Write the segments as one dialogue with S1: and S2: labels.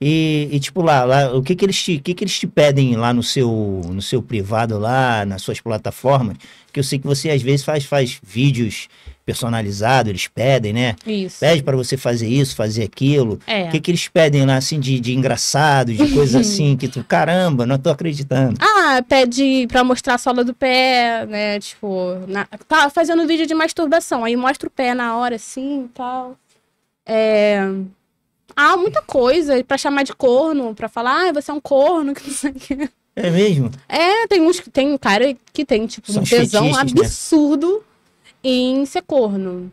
S1: E, e, tipo, lá, lá o que, que, eles te, que, que eles te pedem lá no seu, no seu privado, lá, nas suas plataformas? Que eu sei que você às vezes faz, faz vídeos personalizados, eles pedem, né? Isso. Pede para você fazer isso, fazer aquilo. É. O que, que eles pedem lá, assim, de, de engraçado, de coisa assim, que tu, caramba, não tô acreditando.
S2: Ah, pede pra mostrar a sola do pé, né? Tipo, na, tá fazendo vídeo de masturbação, aí mostra o pé na hora, assim e tal. É. Ah, muita coisa. para chamar de corno, para falar, ah, você é um corno, que não sei o quê. É mesmo? É, tem uns que tem cara que tem, tipo, São um tesão né? absurdo né? em ser corno.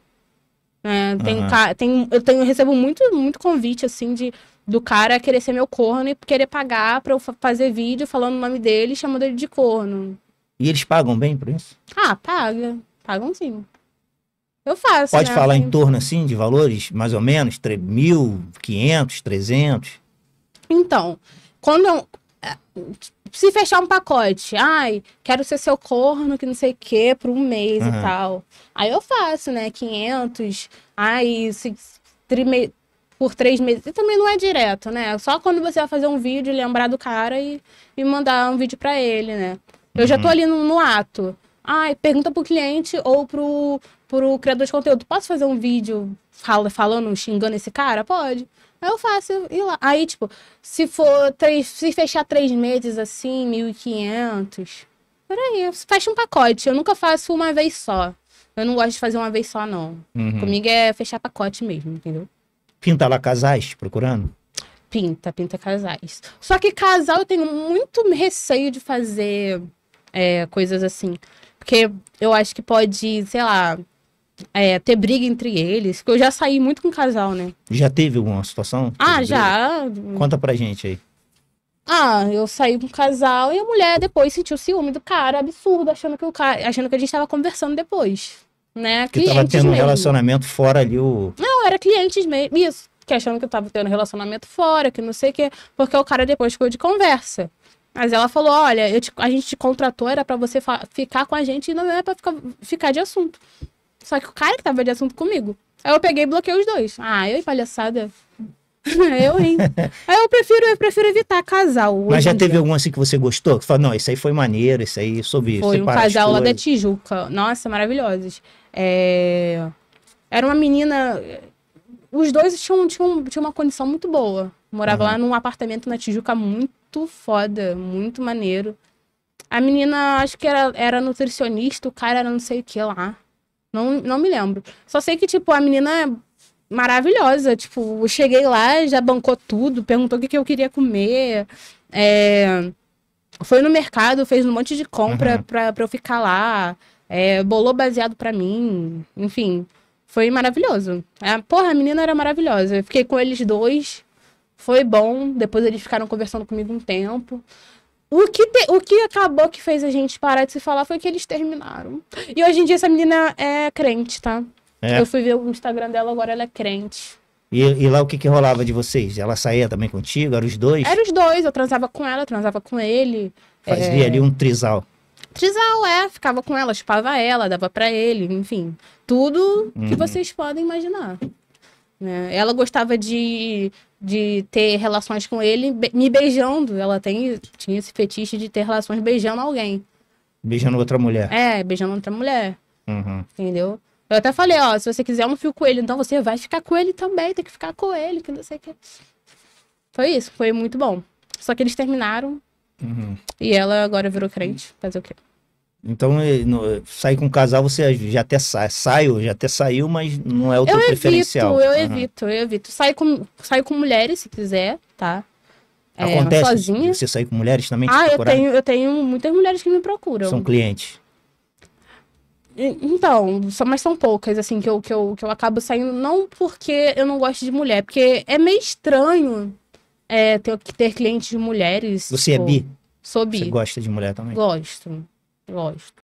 S2: É, tem, uhum. tem, eu tenho, eu recebo muito, muito convite, assim, de do cara querer ser meu corno e querer pagar pra eu fazer vídeo falando o nome dele e chamando ele de corno.
S1: E eles pagam bem por isso?
S2: Ah, paga. Pagam sim. Eu faço. Pode né? falar em torno
S1: assim de valores, mais ou menos, 3.500, 300?
S2: Então, quando eu, é, se fechar um pacote, ai, quero ser seu corno, que não sei o quê, por um mês uhum. e tal. Aí eu faço, né, 500, ai, se, trime, por três meses. E também não é direto, né? Só quando você vai fazer um vídeo, lembrar do cara e, e mandar um vídeo para ele, né? Eu uhum. já tô uhum. ali no, no ato. Ai, pergunta pro cliente ou pro, pro criador de conteúdo, posso fazer um vídeo fala, falando, xingando esse cara? Pode. Aí eu faço e lá. Aí, tipo, se for três, se fechar três meses assim, 1.500, por aí, fecha um pacote. Eu nunca faço uma vez só. Eu não gosto de fazer uma vez só, não. Uhum. Comigo é fechar pacote mesmo, entendeu?
S1: Pinta lá casais procurando?
S2: Pinta, pinta casais. Só que casal eu tenho muito receio de fazer é, coisas assim. Porque eu acho que pode, sei lá, é, ter briga entre eles. Porque eu já saí muito com casal, né?
S1: Já teve alguma situação? Ah,
S2: já. Briga? Conta
S1: pra gente aí.
S2: Ah, eu saí com o casal e a mulher depois sentiu ciúme do cara, absurdo, achando que o cara, achando que a gente tava conversando depois, né? Que tava tendo mesmo. um relacionamento
S1: fora ali o
S2: Não, era clientes mesmo. Isso, que achando que eu tava tendo um relacionamento fora, que não sei o quê, porque o cara depois ficou de conversa. Mas ela falou: olha, te, a gente te contratou, era para você ficar com a gente e não era pra ficar, ficar de assunto. Só que o cara que tava de assunto comigo. Aí eu peguei e bloqueei os dois. Ah, eu e palhaçada. eu, hein? Aí eu prefiro, eu prefiro evitar casal. Mas já teve
S1: dia. algum assim que você gostou? Que falou, não, isso aí foi maneiro, isso aí soube. Foi um casal lá da
S2: Tijuca. Nossa, maravilhosos. É... Era uma menina os dois tinham, tinham, tinham uma condição muito boa. Morava uhum. lá num apartamento na Tijuca muito foda, muito maneiro. A menina, acho que era, era nutricionista, o cara era não sei o que lá. Não, não me lembro. Só sei que, tipo, a menina é maravilhosa. Tipo, eu cheguei lá, já bancou tudo, perguntou o que, que eu queria comer. É... Foi no mercado, fez um monte de compra uhum. pra, pra eu ficar lá. É, bolou baseado pra mim. Enfim, foi maravilhoso. A, é, porra, a menina era maravilhosa. Eu fiquei com eles dois. Foi bom. Depois eles ficaram conversando comigo um tempo. O que, te, o que acabou que fez a gente parar de se falar foi que eles terminaram. E hoje em dia essa menina é crente, tá? É. Eu fui ver o Instagram dela, agora ela é crente.
S1: E, e, lá o que, que rolava de vocês? Ela saía também contigo? Eram os dois? Eram
S2: os dois, eu transava com ela, transava com ele. Fazia é... ali
S1: um trisal.
S2: Trisal, ah, é, ficava com ela, chupava ela, dava para ele, enfim, tudo uhum. que vocês podem imaginar. Né? Ela gostava de, de ter relações com ele be me beijando. Ela tem, tinha esse fetiche de ter relações beijando alguém.
S1: Beijando outra mulher.
S2: É, beijando outra mulher. Uhum. Entendeu? Eu até falei, ó, se você quiser um fio com ele, então você vai ficar com ele também, tem que ficar com ele, que não sei o que. Foi isso, foi muito bom. Só que eles terminaram Uhum. E ela agora virou crente, fazer o quê?
S1: Então, no, sair com um casal, você já até sai, saiu, já até saiu, mas não é o eu evito, preferencial. Eu uhum. evito,
S2: eu evito. Saio com, sai com mulheres, se quiser, tá? É, Acontece sozinha.
S1: você sair com mulheres também? Ah, eu tenho,
S2: eu tenho muitas mulheres que me procuram. São clientes? Então, mas são poucas, assim, que eu, que, eu, que eu acabo saindo. Não porque eu não gosto de mulher, porque é meio estranho é, ter, ter clientes de mulheres. Você é tipo, é bi? Sou bi. Você gosta de mulher também? Gosto, gosto.